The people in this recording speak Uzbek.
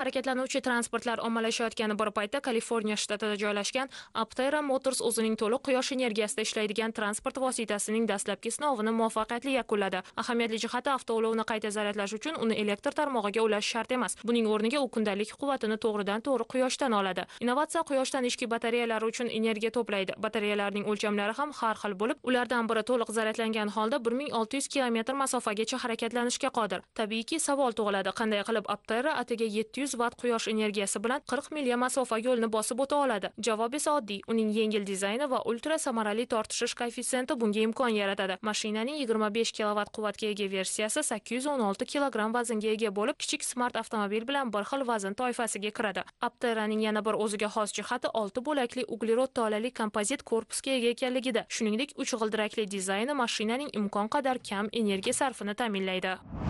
harakatlanuvchi transportlar ommalashayotgani bir paytda kaliforniya shtatida joylashgan aptera motors o'zining to'liq quyosh energiyasida ishlaydigan transport vositasining dastlabki sinovini muvaffaqiyatli yakunladi ahamiyatli jihati avtoulovni qayta zaryadlash uchun uni elektr tarmog'iga ulash shart emas buning o'rniga u kundalik quvvatini to'g'ridan to'g'ri quyoshdan oladi innovatsiya quyoshdan ichki batareyalari uchun energiya to'playdi batareyalarning o'lchamlari ham har xil bo'lib ulardan biri to'liq zaryadlangan holda 1600 kilometr masofagacha harakatlanishga qodir tabiiyki savol tug'iladi qanday qilib aptera atiga 700 yuz vatt quyosh energiyasi bilan 40 milya masofa yo'lni bosib o'ta oladi javob esa oddiy uning yengil dizayni va ultra samarali tortishish koeffitsiyenti bunga imkon yaratadi mashinaning 25 kilovatt quvvatga ega versiyasi 816 kilogramm vaznga ega bo'lib kichik smart avtomobil bilan bir xil vazn toifasiga kiradi aptaraning yana bir o'ziga xos jihati 6 bo'lakli uglerod tolali kompozit korpusga ega ekanligida shuningdek uch g'ildirakli dizayni mashinaning imkon qadar kam energiya sarfini ta'minlaydi